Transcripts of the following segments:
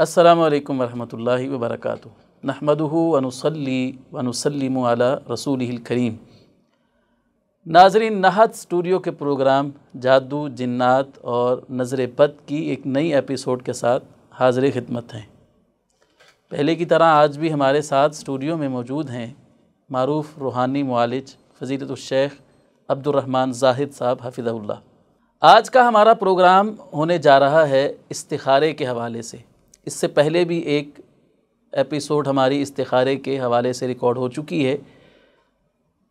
असलकम वरहमल वबरक नहमदनसली वनसलम रसूल करीम नाजरीन नहत स्टूडियो के प्रोग्राम जादू जन्ात और नज़र पद की एक नई एपिसोड के साथ हाजिर खिदमत हैं पहले की तरह आज भी हमारे साथ स्टूडियो में मौजूद हैं मरूफ़ रूहानी मालिज फजीलतशेख अब्दुलरहमान जाहिद साहब हाफिज़ल्ला आज का हमारा प्रोग्राम होने जा रहा है इस्तारे के हवाले से इससे पहले भी एक एपिसोड हमारी इस्तारे के हवाले से रिकॉर्ड हो चुकी है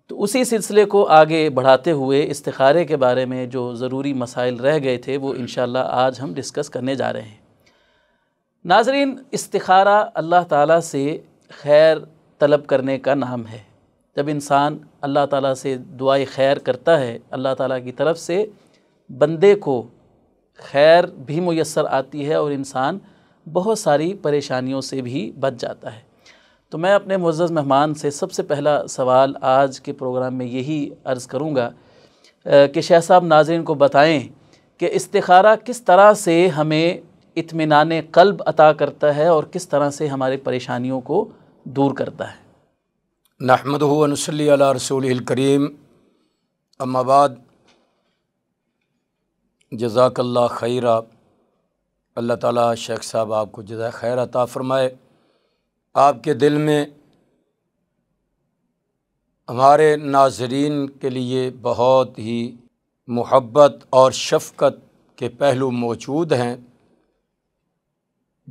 तो उसी सिलसिले को आगे बढ़ाते हुए इस्तारे के बारे में जो ज़रूरी मसाइल रह गए थे वो इन आज हम डिस्कस करने जा रहे हैं नाजरीन इस्तारा अल्लाह ताला से खैर तलब करने का नाम है जब इंसान अल्लाह ताला से दुआई खैर करता है अल्लाह ताला की तरफ से बंदे को खैर भी मैसर आती है और इंसान बहुत सारी परेशानियों से भी बच जाता है तो मैं अपने मुज्ज़ मेहमान से सबसे पहला सवाल आज के प्रोग्राम में यही अर्ज़ करूँगा कि शाह साहब नाजरन को बताएँ कि इस्तारा किस तरह से हमें इतमान कल्ब अता करता है और किस तरह से हमारे परेशानियों को दूर करता है नहमद नसली रसूल करीम अम्माबाद जजाकल्ला खैरा अल्लाह ताला शेख साहब आपको जदा खैर अता फ़रमाए आपके दिल में हमारे नाजरीन के लिए बहुत ही मोहब्बत और शफ़क़त के पहलू मौजूद हैं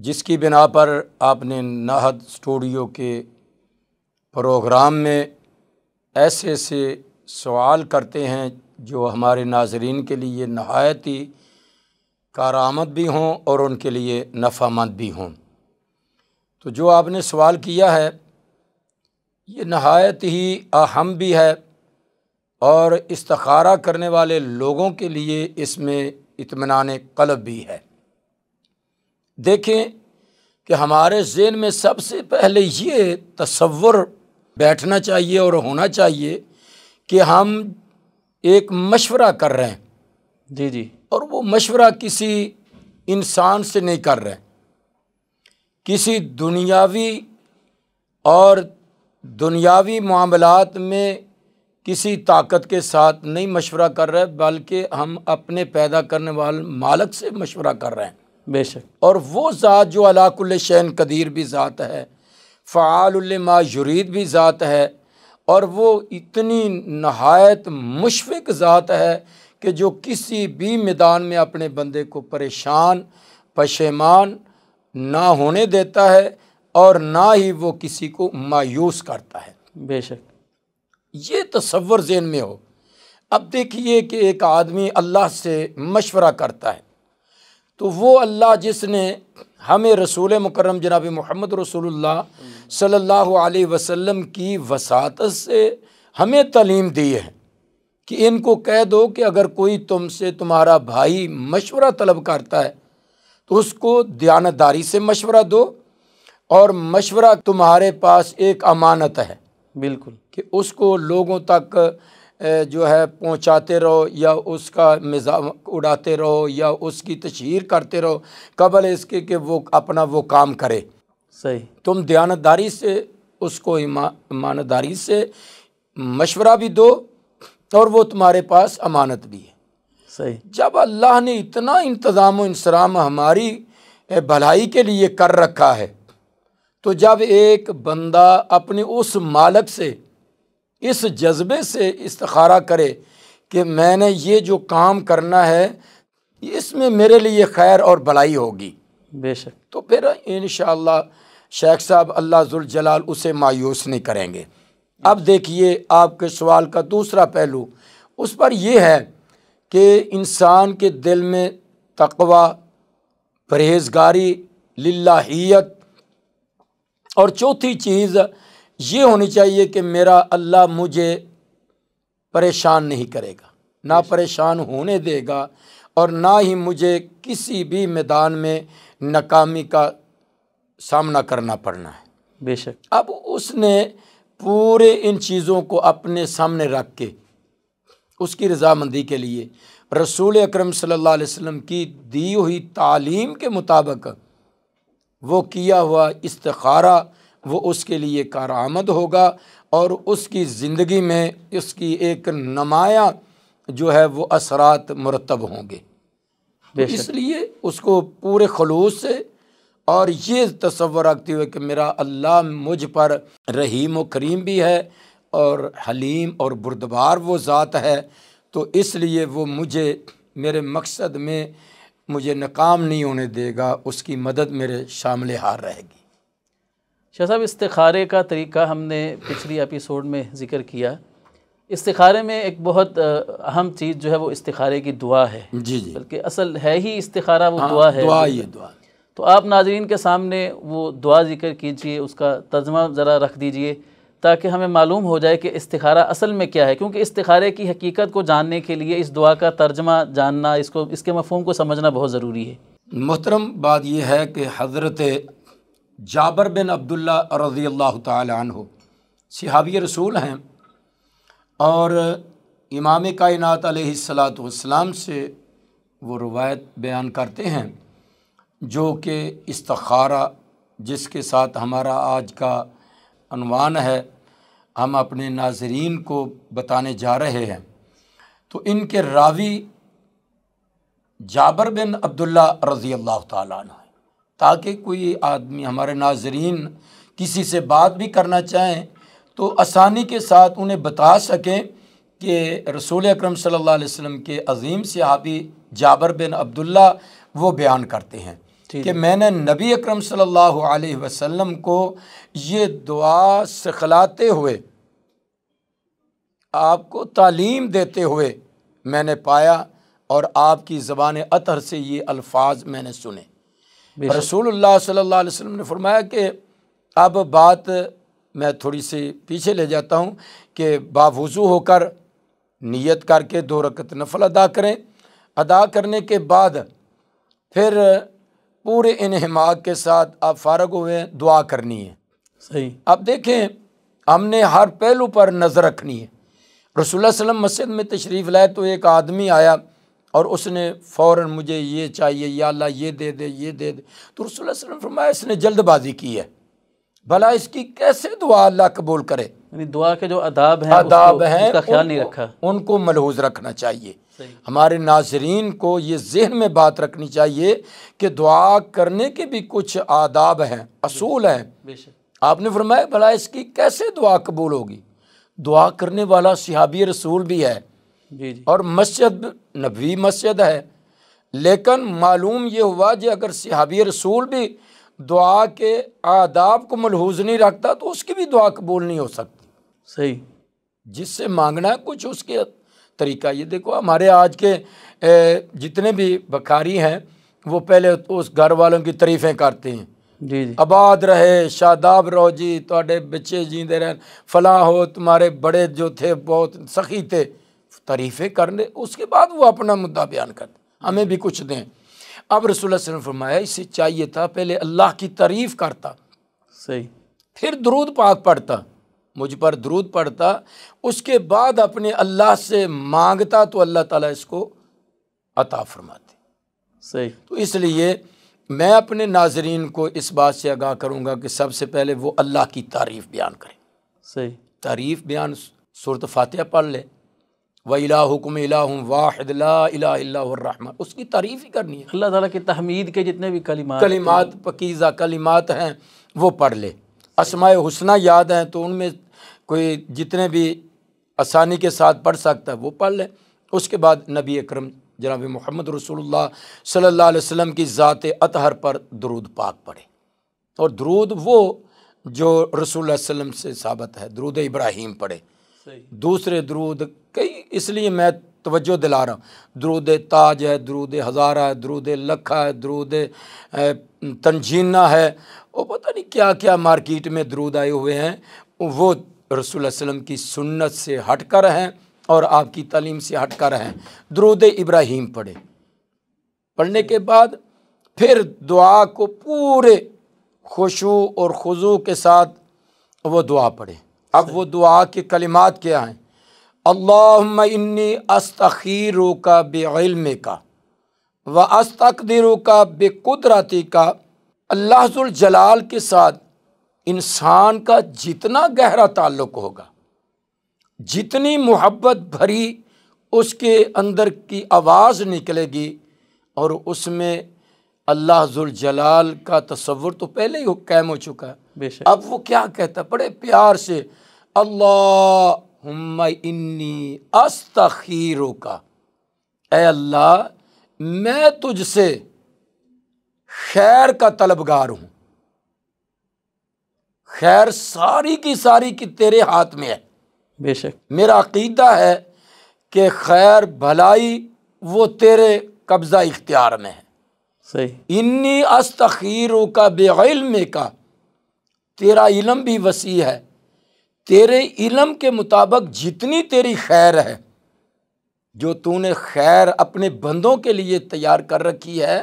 जिसकी बिना पर आपने नाहद स्टूडियो के प्रोग्राम में ऐसे ऐसे सवाल करते हैं जो हमारे नाजरीन के लिए नहायत ही कारामद भी हों और उनके लिए नफामंद भी हों तो जो आपने सवाल किया है ये नहायत ही अहम भी है और इस्तारा करने वाले लोगों के लिए इसमें इतमान कलब भी है देखें कि हमारे जेन में सबसे पहले ये तस्वुर बैठना चाहिए और होना चाहिए कि हम एक मशवरा कर रहे हैं जी जी और वो मशवरा किसी इंसान से नहीं कर रहे किसी दुनियावी और दुनियावी मामलात में किसी ताकत के साथ नहीं मशवरा कर रहे बल्कि हम अपने पैदा करने वाले मालक से मशवरा कर रहे हैं बेशक और वो ज़ात जो अलाकुल शैन कदीर भी ज़ात है फ़ालमा जुरीद भी ज़ात है और वो इतनी नहायत मुशफ़ ज़ात है कि जो किसी भी मैदान में अपने बंदे को परेशान पशेमान ना होने देता है और ना ही वो किसी को मायूस करता है बेशक ये तस्वर जेन में हो अब देखिए कि एक आदमी अल्लाह से मशवरा करता है तो वो अल्लाह जिसने हमें रसूल मुकरम जनाब मोहम्मद रसोल्ला सल्लल्लाहु अलैहि वसल्लम की वसात से हमें तलीम दी है कि इनको कह दो कि अगर कोई तुमसे तुम्हारा भाई मशवरा तलब करता है तो उसको दयानतदारी से मशवरा दो और मशवरा तुम्हारे पास एक अमानत है बिल्कुल कि उसको लोगों तक जो है पहुंचाते रहो या उसका मिजाक उड़ाते रहो या उसकी तशहर करते रहो कबल इसके कि वो अपना वो काम करे सही तुम दयानतदारी से उसको ईमानदारी से मशवरा भी दो और वो तुम्हारे पास अमानत भी है सही जब अल्लाह ने इतना इंतज़ाम इंसराम हमारी भलाई के लिए कर रखा है तो जब एक बंदा अपने उस मालक से इस जज्बे से इस्तारा करे कि मैंने ये जो काम करना है इसमें मेरे लिए खैर और भलाई होगी बेशक तो फिर इन शेख साहब अल्लाह जलाल उसे मायूस नहीं करेंगे अब देखिए आपके सवाल का दूसरा पहलू उस पर यह है कि इंसान के दिल में तकवा परहेजगारी लाहीत और चौथी चीज़ ये होनी चाहिए कि मेरा अल्लाह मुझे परेशान नहीं करेगा ना परेशान होने देगा और ना ही मुझे किसी भी मैदान में नाकामी का सामना करना पड़ना है बेशक अब उसने पूरे इन चीज़ों को अपने सामने रख के उसकी रजामंदी के लिए रसूल अक्रम सम की दी हुई तालीम के मुताबिक वो किया हुआ इस्तखारा वो उसके लिए कारामद होगा और उसकी ज़िंदगी में उसकी एक नमाया जो है वो असरात मुरतब होंगे इसलिए उसको पूरे खलूस से और ये तस्वर रखते हुए कि मेरा अल्लाह मुझ पर रहीम व करीम भी है और हलीम और बुरदबार वो ज़ात है तो इसलिए वो मुझे मेरे मकसद में मुझे नाकाम नहीं होने देगा उसकी मदद मेरे शामिल हार रहेगी शाह साहब इस्तारे का तरीका हमने पिछली एपिसोड में ज़िक्र किया इस्तारे में एक बहुत अहम चीज़ जो है वो इस्तारे की दुआ है जी जी बल्कि असल है ही इस्तारा वो हाँ, दुआ है दुआ ये दुआ तो आप नाजरीन के सामने वो दुआ ज़िक्र कीजिए उसका तर्जमा ज़रा रख दीजिए ताकि हमें मालूम हो जाए कि इस्तारा असल में क्या है क्योंकि इस्तारे की हकीकत को जानने के लिए इस दुआ का तर्जमा जानना इसको इसके मफहम को समझना बहुत ज़रूरी है मोहतरम बात यह है कि हज़रत जाबर बिन अब्दुल्ला रज़ी अल्लाह तहो सिहाबी रसूल हैं और इमाम कायनत सलाम से वो रवायत बयान करते हैं जो कि इस्तखारा जिसके साथ हमारा आज का अनवान है हम अपने नाजरीन को बताने जा रहे हैं तो इनके रावी जाबर बिन अब्दुल्ला रज़ी अल्लाह ताला ताकि कोई आदमी हमारे नाजरीन किसी से बात भी करना चाहें तो आसानी के साथ उन्हें बता सकें कि रसूल अक्रम सल्लल्लाहु अलैहि वसल्लम के अज़ीम सहाबी जाबर बिन अब्दुल्ला वो बयान करते हैं कि मैंने नबी अकरम सल्लल्लाहु अलैहि वसल्लम को ये दुआ सिखलाते हुए आपको तालीम देते हुए मैंने पाया और आपकी ज़बान अतर से ये अल्फाज मैंने सुने रसूल सल्लल्लाहु अलैहि वसल्लम ने फरमाया कि अब बात मैं थोड़ी सी पीछे ले जाता हूँ कि बावजू होकर नीयत करके दो रकत नफल अदा करें अदा करने के बाद फिर पूरे इनहमाक के साथ आप फारग हुए दुआ करनी है सही अब देखें हमने हर पहलू पर नज़र रखनी है रसोल्ला वसम मस्जिद में तशरीफ़ लाए तो एक आदमी आया और उसने फ़ौर मुझे ये चाहिए या अल्लाह ये दे दे ये दे दे तो रसोल्ला वसम फरमाया इसने जल्दबाजी की है भला इसकी कैसे दुआ अल्लाह कबूल करे दुआ के जो अदाब हैं अदाब हैं ख्याल नहीं रखा उनको मलहूज रखना चाहिए हमारे नाजरीन को ये जहन में बात रखनी चाहिए कि दुआ करने के भी कुछ आदाब हैं असूल हैं आपने फरमाया भला इसकी कैसे दुआ कबूल होगी दुआ करने वाला सिहाबी रसूल भी है और मस्जिद नबी मस्जिद है लेकिन मालूम ये हुआ जो अगर सिहाबी रसूल भी दुआ के आदाब को मलहूज नहीं रखता तो उसकी भी दुआ कबूल नहीं हो सकती सही जिससे मांगना है कुछ उसके तरीका ये देखो हमारे आज के जितने भी बखारी हैं वो पहले उस घर वालों की तरीफें करते हैं जी जी आबाद रहे शादाब रहो जी थोड़े बच्चे जींदे रहन फला हो तुम्हारे बड़े जो थे बहुत सखी थे तरीफ़ें करने उसके बाद वो अपना मुद्दा बयान कर हमें भी कुछ दें अब रसोल ने फरमाया इसे चाहिए था पहले अल्लाह की तारीफ़ करता सही फिर दरूद पाक पढ़ता मुझ पर दरूद पढ़ता उसके बाद अपने अल्लाह से मांगता तो अल्लाह ताला इसको अता फरमाते सही तो इसलिए मैं अपने नाजरीन को इस बात से आगाह करूँगा कि सबसे पहले वो अल्लाह की तारीफ़ बयान करें सही तारीफ़ बयान सूरत फातह पढ़ ले व इला हुकुम इला वाहिदलाहमन उसकी तारीफ़ ही करनी है अल्लाह ताला की तहमीद के जितने भी कलिमात कलिमात पकीज़ा कलिमात हैं वो पढ़ ले असमाय हुसना याद हैं तो उनमें कोई जितने भी आसानी के साथ पढ़ सकता है वो पढ़ लें उसके बाद नबी अक्रम जनाब मोहम्मद रसूल सल्ला वसम की ज़ात अतहर पर दरूद पाक पढ़े और दरूद वो जो रसूल वसलम से सबत है दरूद इब्राहिम पढ़े दूसरे दरूद कई इसलिए मैं तवज्जो दिला रहा हूँ दरूद ताज है दरूद हज़ारा है दरूद लखा है दरूद तनजीना है वो पता नहीं क्या क्या मार्केट में दरूद आए हुए हैं वो रसूल वसलम की सुन्नत से हट कर हैं और आपकी तलीम से हट कर हैं दरूद इब्राहिम पढ़े पढ़ने के बाद फिर दुआ को पूरे खुशू और खुजू के साथ वो दुआ पढ़े अब वो दुआ के कलिमात क्या हैं अल्लाह इन्नी अस्तखीरों का बेलम का व अस्तकदिरों का बेकुदरती का अल्लाह जलाल के साथ इंसान का जितना गहरा ताल्लुक होगा जितनी मोहब्बत भरी उसके अंदर की आवाज़ निकलेगी और उसमें अल्लाह जलाल का तस्वुर तो पहले ही कैम हो चुका है अब वो क्या कहता बड़े प्यार से अल्लाह इन्नी अस्तखीरों का अल्लाह मैं तुझसे खैर का तलबगार हूं खैर सारी की सारी की तेरे हाथ में है बेशक मेरा अकीदा है कि खैर भलाई वो तेरे कब्ज़ा इख्तियार में है सही इन्नी अस्तखीरों का में का तेरा इलम भी वसी है तेरे इलम के मुताबिक जितनी तेरी खैर है जो तूने खैर अपने बंदों के लिए तैयार कर रखी है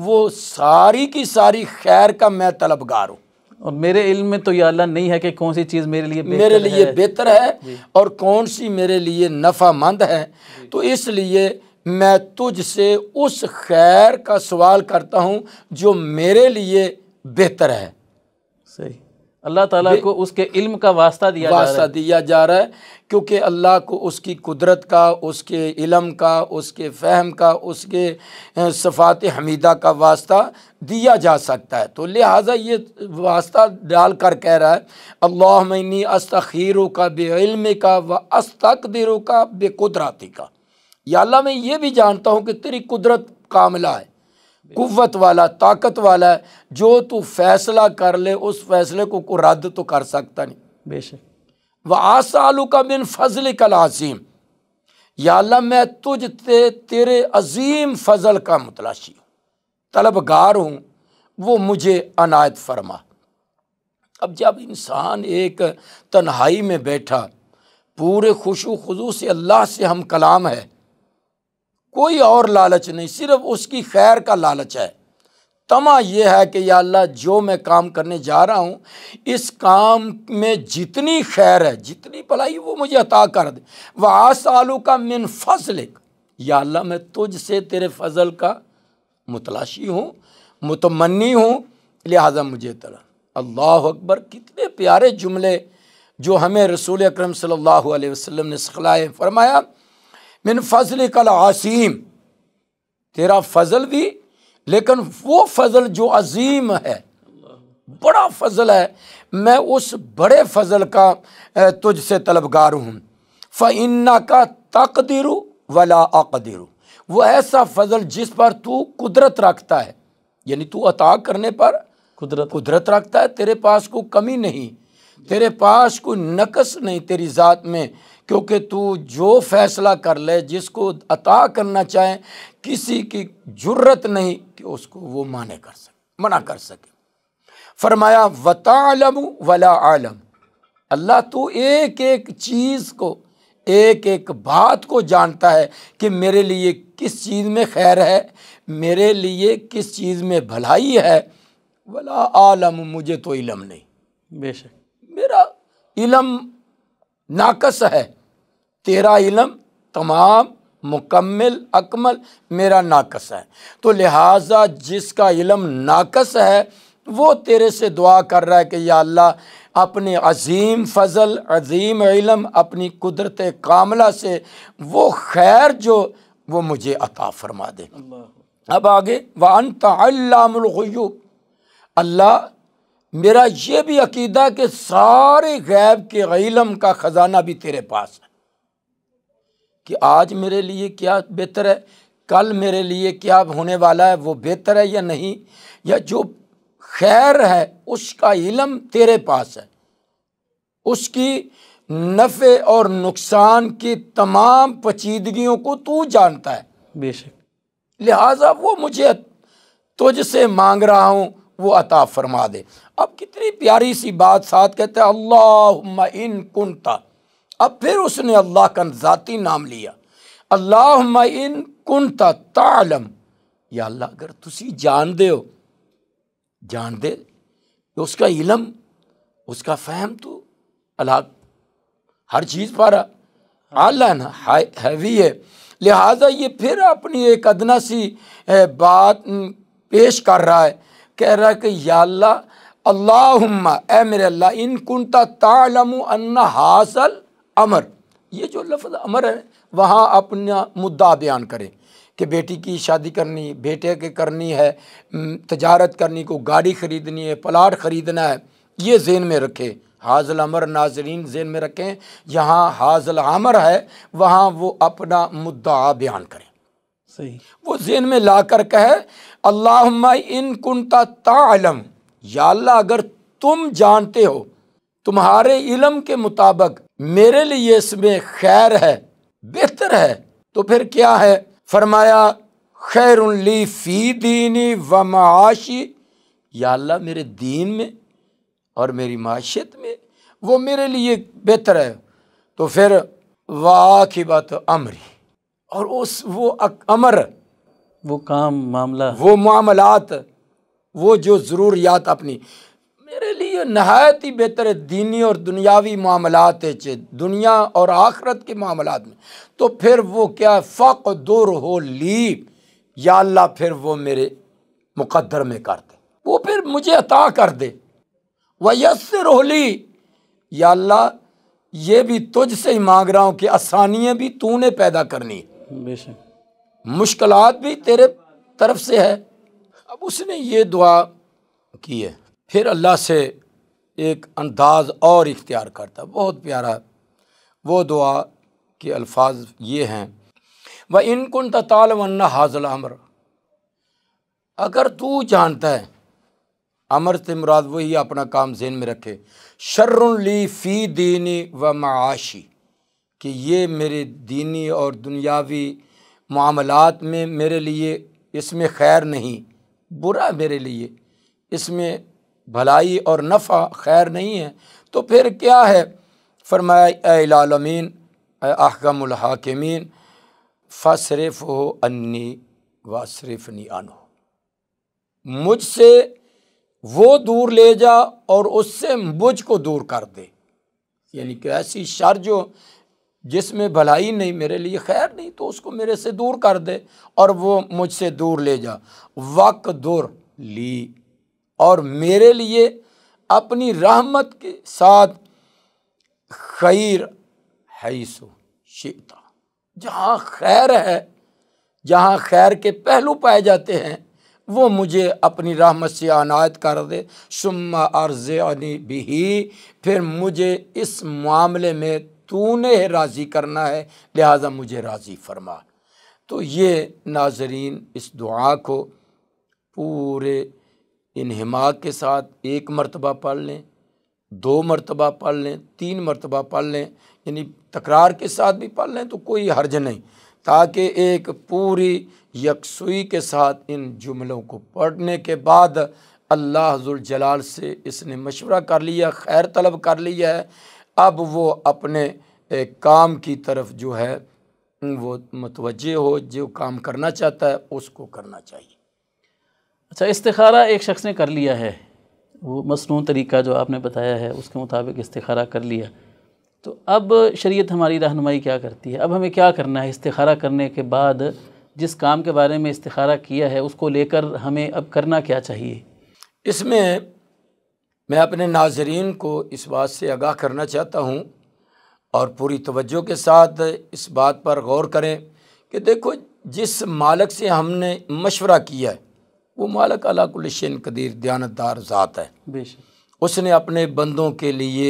वो सारी की सारी खैर का मैं तलबगार हूँ और मेरे इल्म में तो ये अल्लाह नहीं है कि कौन सी चीज़ मेरे लिए मेरे लिए बेहतर है और कौन सी मेरे लिए नफ़ामंद है तो इसलिए मैं तुझसे उस खैर का सवाल करता हूँ जो मेरे लिए बेहतर है सही अल्लाह ताला को उसके इल्म का वास्ता दिया वास्ता जा रहा दिया जा रहा है क्योंकि अल्लाह को उसकी कुदरत का उसके इलम का उसके फहम का उसके सफ़ात हमीदा का वास्ता दिया जा सकता है तो लिहाजा ये वास्ता डाल कर कह रहा है अल्लाह मनी अस्तखीर का बेल्म का व अस्तकदिर का बेकुदरती का या अल्लाह मैं ये भी जानता हूँ कि तेरी कुदरत कामला है कुत वाला ताकत वाला है जो तू फैसला कर ले उस फैसले को, को रद्द तो कर सकता नहीं बेश व आसालू का बिन फजल कल आसीम या मैं तुझ ते तेरे अजीम फजल का मुतलाशी हूँ तलबगार हूँ वो मुझे अनायत फरमा अब जब इंसान एक तन्हाई में बैठा पूरे खुशो खजू से अल्लाह से हम कलाम है कोई और लालच नहीं सिर्फ उसकी खैर का लालच है तमा यह है कि या अल्लाह जो मैं काम करने जा रहा हूँ इस काम में जितनी खैर है जितनी भलाई वो मुझे अता कर दे वह सालों का मिन एक या अल्लाह मैं तुझसे तेरे फजल का मुतलाशी हूँ मुतमनी हूँ लिहाजा मुझे तरह अल्लाह अकबर कितने प्यारे जुमले जो हमें रसूल अक्रम सल्ला अलैहि ने सखलाए फरमाया मिन फजल कल आसीम तेरा फजल भी लेकिन वो फजल जो अजीम है बड़ा फजल है मैं उस बड़े फजल का तुझसे तलबगार हूँ फ़िन्ना का तकदिर वला अकदिर वो ऐसा फजल जिस पर तू कुदरत रखता है यानी तू अता करने पर कुदरत कुदरत रखता है तेरे पास को कमी नहीं तेरे पास कोई नकस नहीं तेरी ज़ात में क्योंकि तू जो फैसला कर ले जिसको अता करना चाहे किसी की जरूरत नहीं कि उसको वो माने कर सके मना कर सके फरमाया वतालम वला आलम अल्लाह तो एक एक चीज़ को एक एक बात को जानता है कि मेरे लिए किस चीज़ में खैर है मेरे लिए किस चीज़ में भलाई है वला आलम मुझे तो इलम नहीं बेशक मेरा इलम नाकस है तेरा इलम तमाम मुकम्मल अकमल मेरा नाकस है तो लिहाजा जिसका इलम नाकस है वो तेरे से दुआ कर रहा है कि या अल्लाह अपने अजीम फ़ज़ल अजीम इलम अपनी कुदरत कामला से वो खैर जो वो मुझे अता फरमा दे अब आगे वन तल्लामूब अल्लाह मेरा ये भी अकीदा कि सारे गैब के इलम का ख़जाना भी तेरे पास है कि आज मेरे लिए क्या बेहतर है कल मेरे लिए क्या होने वाला है वो बेहतर है या नहीं या जो खैर है उसका इलम तेरे पास है उसकी नफ़े और नुकसान की तमाम पचीदगियों को तू जानता है बेशक लिहाजा वो मुझे तुझसे मांग रहा हूँ वो अता फरमा दे अब कितनी प्यारी सी बात साथ कहते हैं अल्लाह इन कुंता अब फिर उसने अल्लाह का ज़ाती नाम लिया अल्लाह इन कुन तालम या अल्लाह अगर तुम दे हो तो उसका इलम उसका फहम तो अल्लाह हर चीज़ पर आला ना हैवी है लिहाजा ये फिर अपनी एक अदना सी बात पेश कर रहा है कह रहा है कि या अल्लाह अल्लाह ए मेरे अल्लाह इन कुनता तालम अन्ना अमर ये जो लफ्ज़ अमर है वहाँ अपना मुद्दा बयान करें कि बेटी की शादी करनी बेटे के करनी है तजारत करनी को गाड़ी ख़रीदनी है प्लाट ख़रीदना है ये जेन में रखें हाजल अमर नाजरीन जेन में रखें जहाँ हाजल अमर है वहाँ वो अपना मुद्दा बयान करें सही वो जेन में ला कर कहे अल्लाह इन कुनता तालम या अगर तुम जानते हो तुम्हारे इलम के मुताबिक मेरे लिए इसमें खैर है बेहतर है तो फिर क्या है फरमाया खैर ली फ़ी दीनी व माशी या मेरे दीन में और मेरी माशियत में वो मेरे लिए बेहतर है तो फिर वाकिबत अमरी और उस वो अमर वो काम मामला वो मामलात वो जो ज़रूरियात अपनी तेरे लिए नहायत ही बेहतर है दीनी और दुनियावी मामलात है दुनिया और आखरत के मामला में तो फिर वो क्या है फ़क दूर हो ली या अल्लाह फिर वो मेरे मुकद्दर में कर दे वो फिर मुझे अता कर दे वयसर होली या अल्लाह ये भी तुझसे ही मांग रहा हूँ कि आसानियाँ भी तूने पैदा करनी बेशक मुश्किलात भी तेरे तरफ से है अब उसने ये दुआ की है फिर अल्लाह से एक अंदाज़ और इख्तियार करता बहुत प्यारा वो दुआ के अल्फाज ये हैं व इनकुन तालवन्ना हाजल अमर अगर तू जानता है अमर से मुराद वही अपना काम जेन में रखे शर्रली फ़ी दीनी व माशी कि ये मेरे दीनी और दुनियावी मामलात में मेरे लिए इसमें खैर नहीं बुरा मेरे लिए इसमें भलाई और नफ़ा खैर नहीं है तो फिर क्या है फरमायामीन अहकमहाकमीन फ़सरफ़ हो अन्नी नी अन हो मुझसे वो दूर ले जा और उससे मुझ को दूर कर दे यानी कि ऐसी शर जो जिसमें भलाई नहीं मेरे लिए खैर नहीं तो उसको मेरे से दूर कर दे और वो मुझसे दूर ले जा वक दूर ली और मेरे लिए अपनी रहमत के साथ खैर हैसो शेता जहाँ खैर है जहाँ खैर के पहलू पाए जाते हैं वो मुझे अपनी रहमत से अनायत कर दे सुम्मा अर्ज भी फिर मुझे इस मामले में तूने राज़ी करना है लिहाजा मुझे राज़ी फरमा तो ये नाजरीन इस दुआ को पूरे इन इन्हमाक के साथ एक मरतबा पढ़ लें दो मरतबा पढ़ लें तीन मरतबा पढ़ लें यानी तकरार के साथ भी पढ़ लें तो कोई हर्ज नहीं ताकि एक पूरी यकसुई के साथ इन जुमलों को पढ़ने के बाद अल्लाह जलाल से इसने मशवरा कर लिया खैर तलब कर लिया है अब वो अपने काम की तरफ जो है वो मतवजह हो जो काम करना चाहता है उसको करना चाहिए अच्छा इस्तारा एक शख्स ने कर लिया है वो मसनू तरीका जो आपने बताया है उसके मुताबिक इस्तारा कर लिया तो अब शरीयत हमारी रहनमाई क्या करती है अब हमें क्या करना है इस्तारा करने के बाद जिस काम के बारे में इस्तारा किया है उसको लेकर हमें अब करना क्या चाहिए इसमें मैं अपने नाजरीन को इस बात से आगाह करना चाहता हूँ और पूरी तवज्जो के साथ इस बात पर गौर करें कि देखो जिस मालक से हमने मशवरा किया है वो मालक अलाकुलशन कदीर दयानतदार ज़ात है उसने अपने बंदों के लिए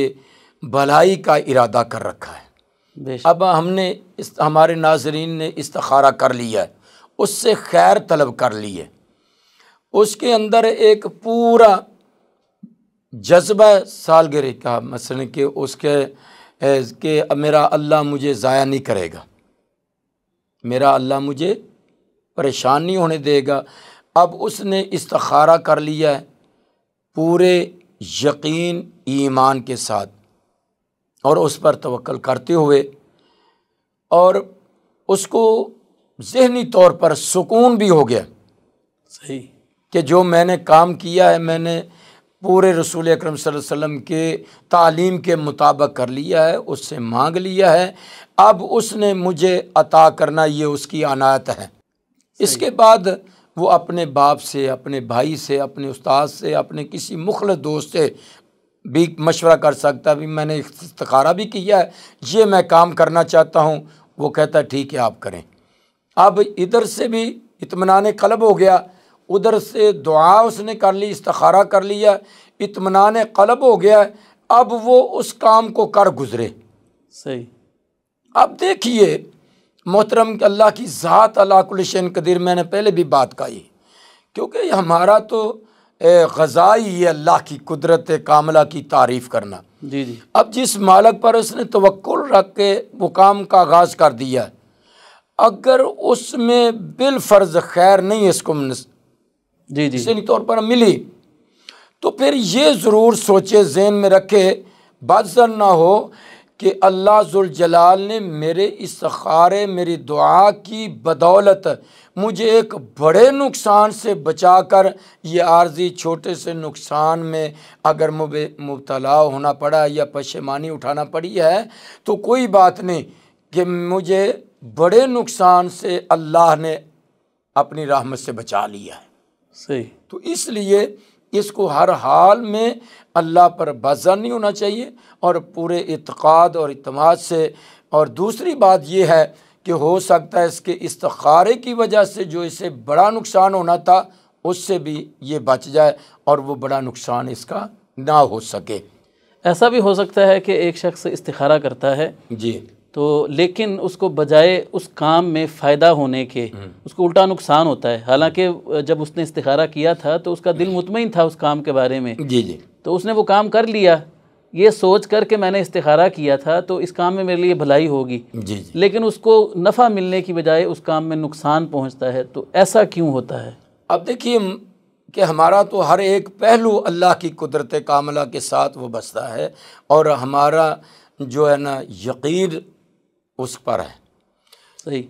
भलाई का इरादा कर रखा है अब हमने इस हमारे नाजरीन ने इस्तारा कर लिया है उससे खैर तलब कर ली है उसके अंदर एक पूरा जज्बा सालगिरह का मसल के उसके के मेरा अल्लाह मुझे ज़ाया नहीं करेगा मेरा अल्लाह मुझे परेशान नहीं होने देगा अब उसने इस्तखारा कर लिया है पूरे यकीन ईमान के साथ और उस पर तवक्ल करते हुए और उसको जहनी तौर पर सुकून भी हो गया सही कि जो मैंने काम किया है मैंने पूरे रसूल अक्रम वसम के तालीम के मुताबिक कर लिया है उससे मांग लिया है अब उसने मुझे अता करना ये उसकी अनायत है इसके बाद वो अपने बाप से अपने भाई से अपने उस्ताद से अपने किसी मुखल दोस्त से भी मशवरा कर सकता है भी मैंने इस्तखारा भी किया है ये मैं काम करना चाहता हूँ वो कहता है ठीक है आप करें अब इधर से भी इतमान कलब हो गया उधर से दुआ उसने कर ली इस्तारा कर लिया इतमान कलब हो गया अब वो उस काम को कर गुज़रे सही अब देखिए मोहतरम अल्लाह की ज़ात अलाकुलशन कदीर मैंने पहले भी बात कही क्योंकि हमारा तो गज़ाई ही है अल्लाह की कुदरत कामला की तारीफ़ करना जी जी अब जिस मालक पर उसने तवक्ल रख के वो काम का आगाज़ कर दिया है अगर उसमें बिलफर्ज खैर नहीं इसको जी जी सही तौर पर मिली तो फिर ये ज़रूर सोचे जहन में रखे बादशाह ना हो कि अल्लाह जुलजलाल ने मेरे इस खारे मेरी दुआ की बदौलत मुझे एक बड़े नुकसान से बचाकर ये आर्जी छोटे से नुकसान में अगर मुबे मुबतला होना पड़ा या पशेमानी उठाना पड़ी है तो कोई बात नहीं कि मुझे बड़े नुकसान से अल्लाह ने अपनी राहमत से बचा लिया है सही तो इसलिए इसको हर हाल में अल्लाह पर बाजा नहीं होना चाहिए और पूरे इतक़ाद और इतमाद से और दूसरी बात यह है कि हो सकता है इसके इस्तारे की वजह से जो इसे बड़ा नुकसान होना था उससे भी ये बच जाए और वो बड़ा नुकसान इसका ना हो सके ऐसा भी हो सकता है कि एक शख्स इस्तारा करता है जी तो लेकिन उसको बजाय उस काम में फ़ायदा होने के हम्म। उसको उल्टा नुकसान होता है हालांकि हम्म। जब उसने इस्तारा किया था तो उसका दिल हम्म। मुतमिन था उस काम के बारे में जी जी तो उसने वो काम कर लिया ये सोच कर के मैंने इस्तारा किया था तो इस काम में मेरे लिए भलाई होगी जी जी लेकिन उसको नफ़ा मिलने की बजाय उस काम में नुकसान पहुँचता है तो ऐसा क्यों होता है अब देखिए कि हमारा तो हर एक पहलू अल्लाह की कुदरत कामला के साथ वो बसता है और हमारा जो है ना यकीन उस पर है सही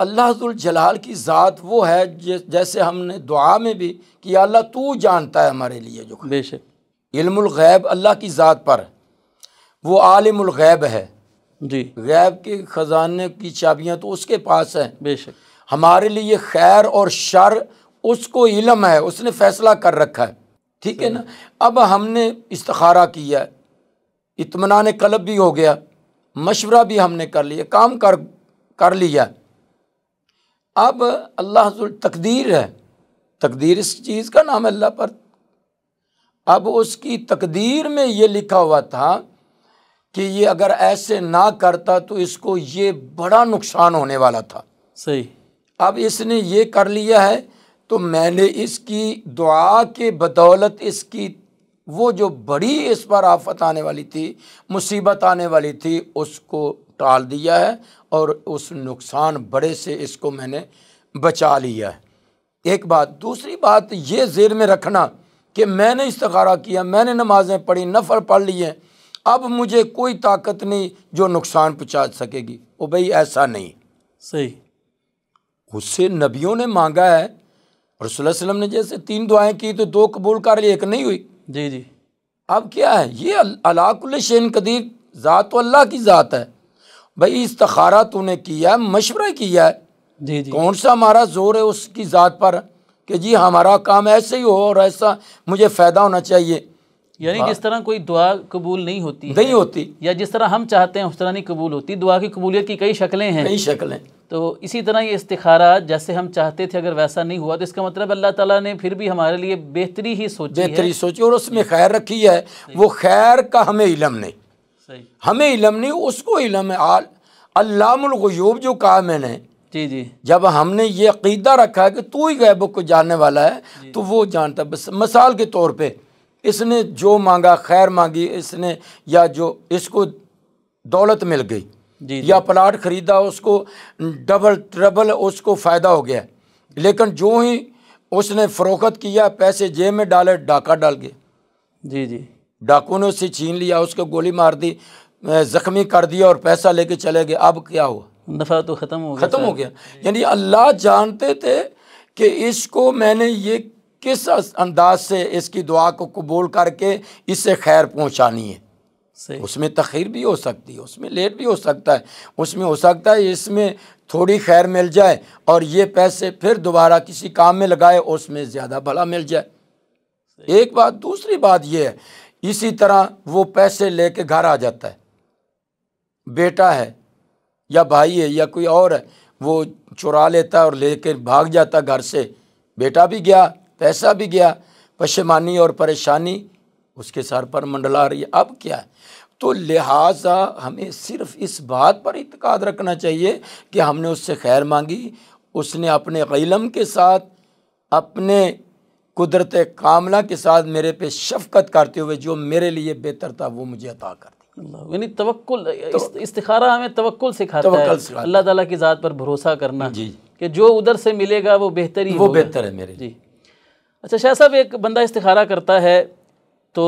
अल्लाह जलाल की ज़ात वो है जैसे हमने दुआ में भी कि अल्लाह तू जानता है हमारे लिए जो बेशक अल्लाह की ज़ात पर वो आलमगैब है जी गैब के ख़जाने की चाबियाँ तो उसके पास हैं बेशक हमारे लिए खैर और शर उसको इलम है उसने फ़ैसला कर रखा है ठीक है ना अब हमने इस्तारा किया इतमान कलब भी हो गया मशवरा भी हमने कर लिया काम कर कर लिया अब अल्लाह तकदीर है तकदीर इस चीज़ का नाम अल्लाह पर अब उसकी तकदीर में ये लिखा हुआ था कि ये अगर ऐसे ना करता तो इसको ये बड़ा नुकसान होने वाला था सही अब इसने ये कर लिया है तो मैंने इसकी दुआ के बदौलत इसकी वो जो बड़ी इस पर आफत आने वाली थी मुसीबत आने वाली थी उसको टाल दिया है और उस नुकसान बड़े से इसको मैंने बचा लिया है एक बात दूसरी बात ये जेर में रखना कि मैंने इस्तारा किया मैंने नमाज़ें पढ़ी नफर पढ़ ली है अब मुझे कोई ताकत नहीं जो नुकसान पहुँचा सकेगी वो भाई ऐसा नहीं सही उससे नबियों ने मांगा है रसोल्ला वसलम ने जैसे तीन दुआएं की तो दो कबूल कर ली एक नहीं हुई जी जी अब क्या है ये अलाकुल शेन कदीर ज़ात तो अल्लाह की ज़ात है भाई इस्तारा तूने किया है मशवरा किया है जी जी कौन सा हमारा जोर है उसकी ज़ात पर कि जी हमारा काम ऐसे ही हो और ऐसा मुझे फ़ायदा होना चाहिए यानी जिस तरह कोई दुआ कबूल नहीं होती नहीं होती या जिस तरह हम चाहते हैं उस तरह नहीं कबूल होती दुआ की कबूलियत की कई शक्लें हैं कई शक्लें तो इसी तरह ये इस्तारा जैसे हम चाहते थे अगर वैसा नहीं हुआ तो इसका मतलब अल्लाह ताला ने फिर भी हमारे लिए बेहतरी ही सोची बेहतरी सोची और उसमें खैर रखी है वो खैर का हमें इलम नहीं सही हमें इलम नहीं उसको इलम है आल जो कहा मैंने जी जी जब हमने ये अकीदा रखा है कि तू ही गैबों को जानने वाला है तो वो जानता बस मिसाल के तौर पर इसने जो मांगा खैर मांगी इसने या जो इसको दौलत मिल गई जी, या प्लाट खरीदा उसको डबल ट्रबल उसको फ़ायदा हो गया लेकिन जो ही उसने फ़रोख्त किया पैसे जेब में डाले डाका डाल गए जी जी डाकू ने उससे छीन लिया उसको गोली मार दी ज़ख्मी कर दिया और पैसा लेके चले गए अब क्या हुआ नफ़ा तो ख़त्म हो गया ख़त्म हो गया यानी अल्लाह जानते थे कि इसको मैंने ये किस अंदाज से इसकी दुआ को कबूल करके इससे खैर पहुँचानी है उसमें तखीर भी हो सकती है उसमें लेट भी हो सकता है उसमें हो सकता है इसमें थोड़ी खैर मिल जाए और ये पैसे फिर दोबारा किसी काम में लगाए और उसमें ज़्यादा भला मिल जाए एक बात दूसरी बात यह है इसी तरह वो पैसे लेके घर आ जाता है बेटा है या भाई है या कोई और है वो चुरा लेता है और लेकर भाग जाता घर से बेटा भी गया पैसा भी गया पशेमानी और परेशानी उसके सर पर मंडला रही है अब क्या है तो लिहाजा हमें सिर्फ इस बात पर इतकाद रखना चाहिए कि हमने उससे खैर मांगी उसने अपने इलम के साथ अपने कुदरत कामला के साथ मेरे पे शफकत करते हुए जो मेरे लिए बेहतर था वो मुझे अता कर दी यानी तवक्ल इस्तारा हमें तवक्ल सिखाता है अल्लाह ताला की ज़ात पर भरोसा करना जी कि जो उधर से मिलेगा वो बेहतर ही वो बेहतर है मेरे जी अच्छा शाह साहब एक बंदा इस्तारा करता है तो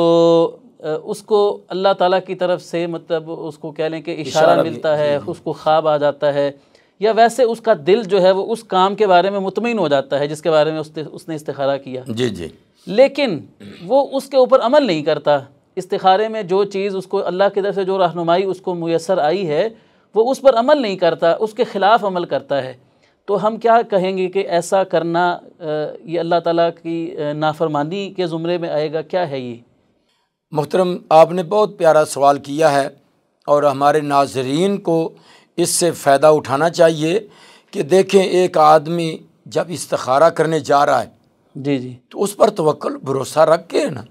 उसको अल्लाह ताला की तरफ से मतलब उसको कह लें कि इशारा मिलता है उसको ख्वाब आ जाता है या वैसे उसका दिल जो है वो उस काम के बारे में मुतमिन हो जाता है जिसके बारे में उसने उसने इस्तारा किया जी जी लेकिन वो उसके ऊपर अमल नहीं करता इस्तारे में जो चीज़ उसको अल्लाह की तरफ से जो रहनुमाई उसको मैसर आई है वो उस पर अमल नहीं करता उसके ख़िलाफ़ अमल करता है तो हम क्या कहेंगे कि ऐसा करना ये अल्लाह ताला की नाफरमानी के ज़ुमरे में आएगा क्या है ये मोहतरम आपने बहुत प्यारा सवाल किया है और हमारे नाजरीन को इससे फ़ायदा उठाना चाहिए कि देखें एक आदमी जब इस्तखारा करने जा रहा है जी जी तो उस पर तवक्ल भरोसा रख के ना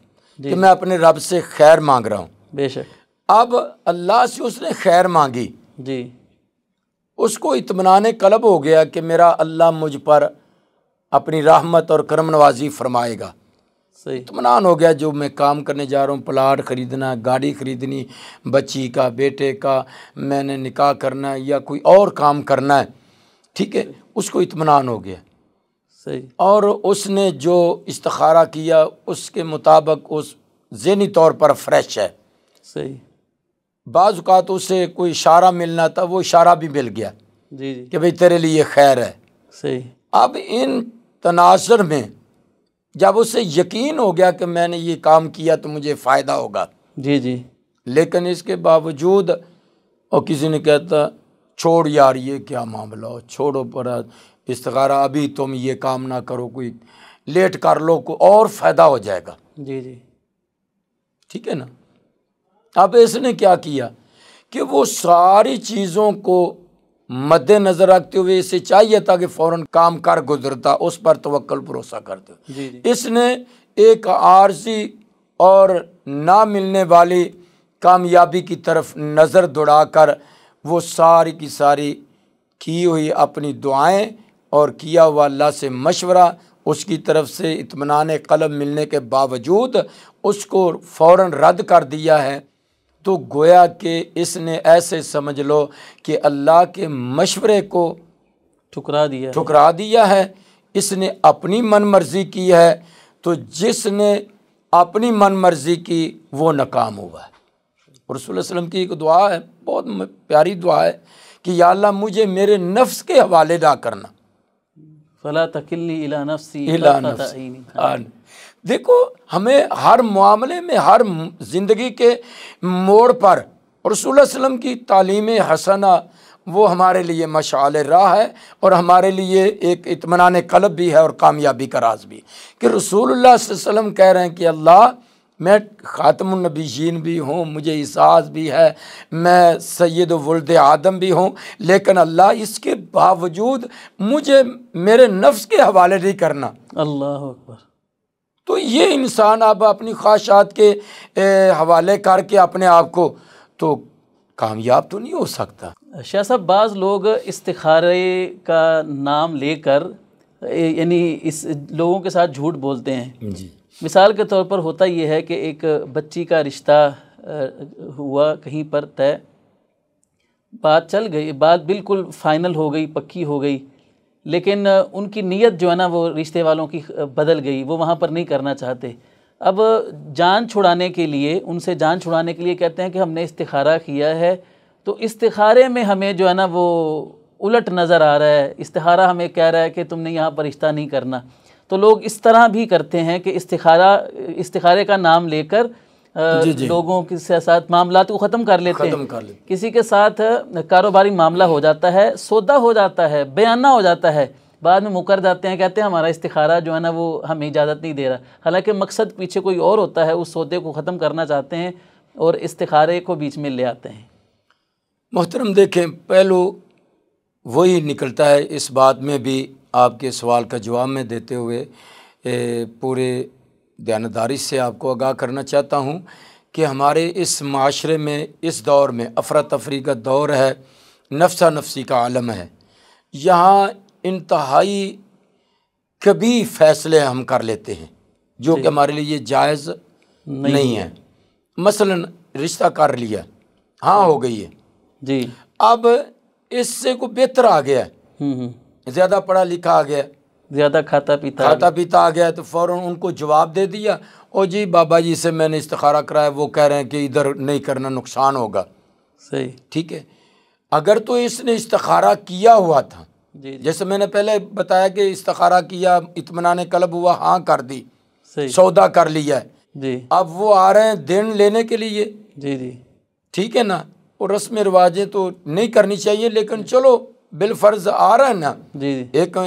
कि मैं अपने रब से खैर मांग रहा हूँ बेशक अब अल्लाह से उसने खैर मांगी जी उसको इतमान कलब हो गया कि मेरा अल्लाह मुझ पर अपनी राहमत और करम नवाजी फरमाएगा सही इतमान हो गया जो मैं काम करने जा रहा हूँ प्लाट ख़रीदना गाड़ी ख़रीदनी बच्ची का बेटे का मैंने निकाह करना है या कोई और काम करना है ठीक है उसको इतमान हो गया सही और उसने जो इस्तारा किया उसके मुताबिक उस जहनी तौर पर फ्रेश है सही बात उसे कोई इशारा मिलना था वो इशारा भी मिल गया जी जी कि भाई तेरे लिए खैर है सही अब इन तनासर में जब उसे यकीन हो गया कि मैंने ये काम किया तो मुझे फ़ायदा होगा जी जी लेकिन इसके बावजूद और किसी ने कहता छोड़ यार ये क्या मामला हो छोड़ो पर इस्तगारा अभी तुम ये काम ना करो कोई लेट कर लो को और फ़ायदा हो जाएगा जी जी ठीक है ना अब इसने क्या किया कि वो सारी चीज़ों को मद्देनज़र रखते हुए इसे चाहिए था कि फ़ौर काम कर गुजरता उस पर तवक्ल भरोसा करते इसने एक आरजी और ना मिलने वाली कामयाबी की तरफ नज़र दौड़ाकर वो सारी की सारी की हुई अपनी दुआएं और किया हुआ अल्लाह से मशवरा उसकी तरफ से इतमान कलम मिलने के बावजूद उसको फ़ौर रद्द कर दिया है तो गोया कि इसने ऐसे समझ लो कि अल्लाह के मशवरे को ठुकरा दिया ठुकरा दिया है इसने अपनी मन मर्ज़ी की है तो जिसने अपनी मन मर्ज़ी की वो नाकाम हुआ है रसूल की एक दुआ है बहुत प्यारी दुआ है कि या अल्लाह मुझे मेरे नफ्स के हवाले ना करना फला तकिल्ली इला नफ्सी इला नफ्सी देखो हमें हर मामले में हर ज़िंदगी के मोड़ पर वसलम की तालीम हसना वो हमारे लिए मशाल राह है और हमारे लिए एक इतमान कलब भी है और कामयाबी का राज भी कि रसूलुल्लाह वसम कह रहे हैं कि अल्लाह मैं ख़ातमनबीन भी हूँ मुझे एहसास भी है मैं सैद वल्द आदम भी हूँ लेकिन अल्लाह इसके बावजूद मुझे मेरे नफ्स के हवाले नहीं करना अल्लाह अकबर तो ये इंसान अब अपनी ख्वाहिशात के ए, हवाले करके अपने आप को तो कामयाब तो नहीं हो सकता शाह साहब बाज़ लोग इस्तारे का नाम लेकर यानी इस लोगों के साथ झूठ बोलते हैं जी मिसाल के तौर पर होता यह है कि एक बच्ची का रिश्ता हुआ कहीं पर तय बात चल गई बात बिल्कुल फाइनल हो गई पक्की हो गई लेकिन उनकी नीयत जो है ना वो रिश्ते वालों की बदल गई वो वहाँ पर नहीं करना चाहते अब जान छुड़ाने के लिए उनसे जान छुड़ाने के लिए कहते हैं कि हमने इस्तारा किया है तो इस्तारे में हमें जो है ना वो उलट नज़र आ रहा है इस्तारा हमें कह रहा है कि तुमने यहाँ पर रिश्ता नहीं करना तो लोग इस तरह भी करते हैं कि इस्तारा इस्तारे का नाम लेकर लोगों के साथ मामला को ख़त्म कर लेते हैं कर लेते। किसी के साथ कारोबारी मामला हो जाता है सौदा हो जाता है बयाना हो जाता है बाद में मुकर जाते हैं कहते हैं हमारा इस्तारा जो है ना वो हमें इजाज़त नहीं दे रहा हालांकि मकसद पीछे कोई और होता है उस सौदे को ख़त्म करना चाहते हैं और इस्तारे को बीच में ले आते हैं मोहतरम देखें पहलू वही निकलता है इस बात में भी आपके सवाल का जवाब में देते हुए पूरे दयानदारी से आपको आगाह करना चाहता हूँ कि हमारे इस माशरे में इस दौर में अफरा तफरी का दौर है नफसा नफसी का आलम है यहाँ इंतहाई कभी फ़ैसले हम कर लेते हैं जो कि हमारे लिए जायज़ नहीं, नहीं है मसलन रिश्ता कर लिया हाँ हो गई है जी अब इससे को बेहतर आ गया हम्म, हम्म। ज़्यादा पढ़ा लिखा आ गया ज़्यादा खाता पीता खाता पीता आ गया तो फौरन उनको जवाब दे दिया ओ जी बाबा जी से मैंने इस्तारा कराया वो कह रहे हैं कि इधर नहीं करना नुकसान होगा सही ठीक है अगर तो इसने इस्तारा किया हुआ था जी, जी। जैसे मैंने पहले बताया कि इस्तारा किया इतमान कलब हुआ हाँ कर दी सही सौदा कर लिया है जी अब वो आ रहे हैं देन लेने के लिए जी जी ठीक है ना और रस्म रिवाजें तो नहीं करनी चाहिए लेकिन चलो बिलफर्ज आ रहा है ना जी। एक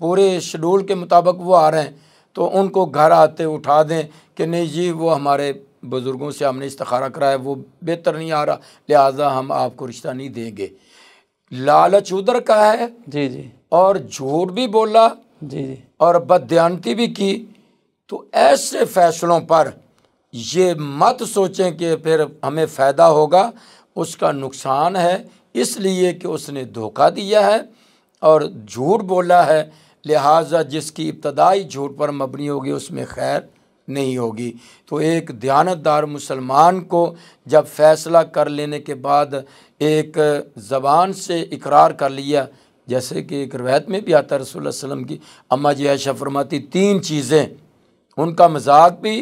पूरे शेड्यूल के मुताबिक वो आ रहे हैं तो उनको घर आते उठा दें कि नहीं जी वो हमारे बुज़ुर्गों से हमने इस्तारा कराया वो बेहतर नहीं आ रहा लिहाजा हम आपको रिश्ता नहीं देंगे लालच उधर का है जी जी और झूठ भी बोला जी जी और बदयानती भी की तो ऐसे फैसलों पर ये मत सोचें कि फिर हमें फ़ायदा होगा उसका नुकसान है इसलिए कि उसने धोखा दिया है और झूठ बोला है लिहाजा जिसकी इब्तदाई झूठ पर मबनी होगी उसमें खैर नहीं होगी तो एक दयानतदार मुसलमान को जब फ़ैसला कर लेने के बाद एक ज़बान से इकरार कर लिया जैसे कि एक रवायत में भी आता है रसोल्ला की अम्मा जी आयशा फरमाती तीन चीज़ें उनका मजाक भी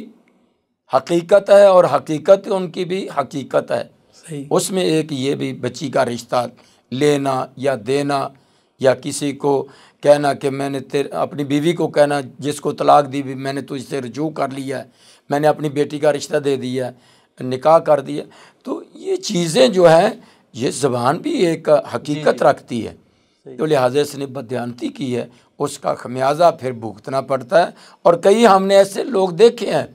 हकीकत है और हकीकत उनकी भी हकीकत है उसमें एक ये भी बच्ची का रिश्ता लेना या देना या किसी को कहना कि मैंने तेरे अपनी बीवी को कहना जिसको तलाक दी भी मैंने तुझसे तो रजू कर लिया है मैंने अपनी बेटी का रिश्ता दे दिया निकाह कर दिया तो ये चीज़ें जो हैं ये ज़बान भी एक हकीकत रखती है तो लिहाजा इसने बदयानती की है उसका खमियाजा फिर भुगतना पड़ता है और कई हमने ऐसे लोग देखे हैं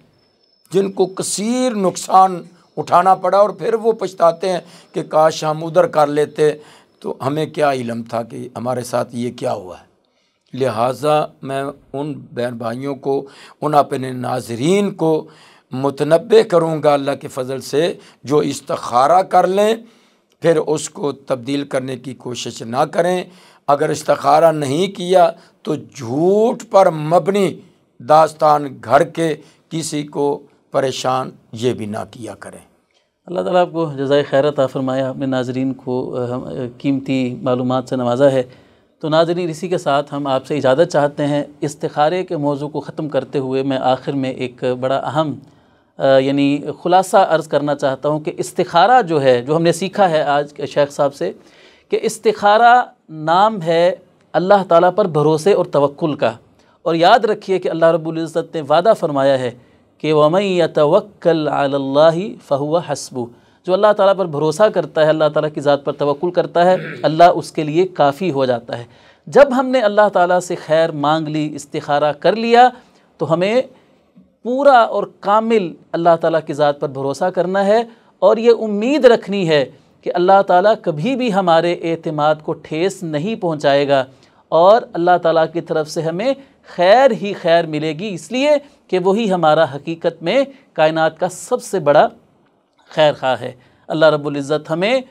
जिनको कसीर नुकसान उठाना पड़ा और फिर वो पछताते हैं कि काश हम उधर कर लेते तो हमें क्या इलम था कि हमारे साथ ये क्या हुआ है लिहाजा मैं उन बहन भाइयों को उन अपने नाजरीन को मुतनबे करूँगा अल्लाह के फ़ज़ल से जो इस्तखारा कर लें फिर उसको तब्दील करने की कोशिश ना करें अगर इस्तखारा नहीं किया तो झूठ पर मबनी दास्तान घर के किसी को परेशान ये भी ना किया करें अल्लाह ताला आपको जजाय खैरत फरमाया अपने नाजरीन को कीमती मालूम से नवाजा है तो नाजरीन इसी के साथ हम आपसे इजाज़त चाहते हैं इस्तारे के मौजू को ख़त्म करते हुए मैं आखिर में एक बड़ा अहम यानी ख़ुलासा अर्ज़ करना चाहता हूँ कि इस्तारा जो है जो हमने सीखा है आज शेख साहब से कि इस्तारा नाम है अल्लाह ताला पर भरोसे और तवक्ल का और याद रखिए कि अल्लाह रब्ज़त ने वादा फ़रमाया है कि वमई तवक्ल आल्ला फ़हुआ हसबू जो अल्लाह ताला पर भरोसा करता है अल्लाह ताला की ज़ात पर तवक्ल करता है अल्लाह उसके लिए काफ़ी हो जाता है जब हमने अल्लाह ताला से खैर मांग ली इस्तारा कर लिया तो हमें पूरा और कामिल अल्लाह ताला की ज़ात पर भरोसा करना है और ये उम्मीद रखनी है कि अल्लाह ताला कभी भी हमारे एतमाद को ठेस नहीं पहुँचाएगा और अल्लाह ताला की तरफ से हमें खैर ही खैर मिलेगी इसलिए कि वही हमारा हकीकत में कायनात का सबसे बड़ा खैर खा है अल्लाह रबुल्ज़त हमें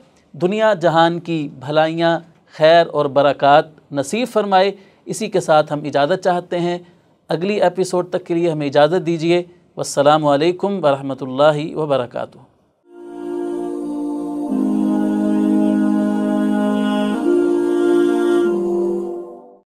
दुनिया जहान की भलाइयाँ खैर और बरक़ात नसीब फरमाए इसी के साथ हम इजाज़त चाहते हैं अगली एपिसोड तक के लिए हमें इजाज़त दीजिए वालकम वरहमल वर्का